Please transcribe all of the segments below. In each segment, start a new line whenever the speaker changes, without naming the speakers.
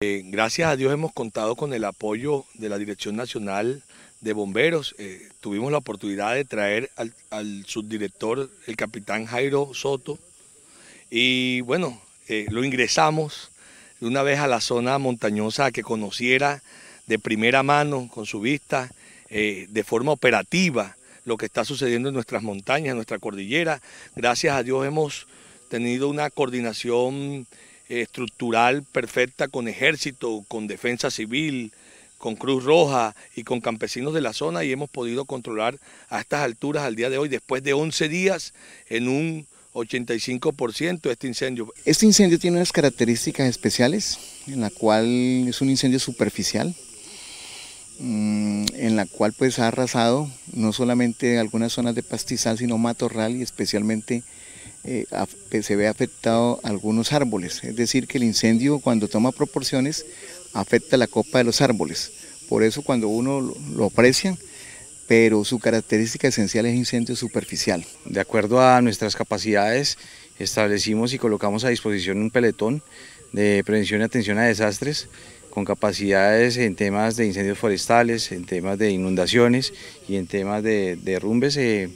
Eh, gracias a Dios hemos contado con el apoyo de la Dirección Nacional de Bomberos. Eh, tuvimos la oportunidad de traer al, subdirector, el capitán Jairo Soto, y bueno, eh, lo ingresamos de una vez a la zona montañosa que conociera de primera mano, con su vista, de forma operativa, lo que está sucediendo en nuestras montañas, en nuestra cordillera. Gracias a Dios hemos tenido una coordinación estructural perfecta con ejército, con defensa civil, con Cruz Roja y con campesinos de la zona y hemos podido controlar a estas alturas al día de hoy, después de 11 días, en un 85% este incendio.
Este incendio tiene unas características especiales, en la cual es un incendio superficial, mm, en la cual pues ha arrasado no solamente algunas zonas de pastizal, sino matorral y especialmente eh, que se ve afectado algunos árboles, es decir, que el incendio cuando toma proporciones afecta la copa de los árboles. Por eso cuando uno lo, aprecia,
pero su característica esencial es incendio superficial. De acuerdo a nuestras capacidades, establecimos y colocamos a disposición un peletón de prevención y atención a desastres con capacidades en temas de incendios forestales, en temas de inundaciones y en temas de derrumbes eh,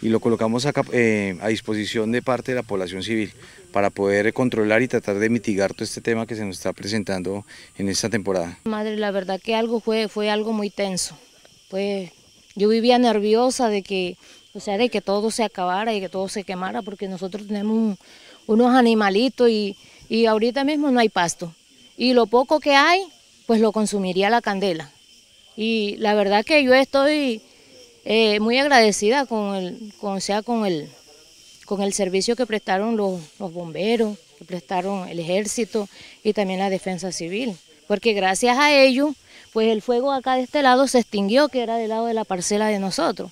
y lo colocamos eh, a, disposición de parte de la población civil para poder controlar y tratar de mitigar todo este tema que se nos está presentando en esta temporada.
Madre, la verdad que algo fue, fue algo muy tenso. Pues yo vivía nerviosa de que, o sea, de que todo se acabara y que todo se quemara porque nosotros tenemos unos animalitos y ahorita mismo no hay pasto y lo poco que hay, pues lo consumiría la candela. Y la verdad que yo estoy eh, muy agradecida con el, con, sea, con, el, con el servicio que prestaron los, los bomberos, que prestaron el ejército y también la defensa civil. Porque gracias a ellos, pues el fuego acá de este lado se extinguió, que era del lado de la parcela de nosotros.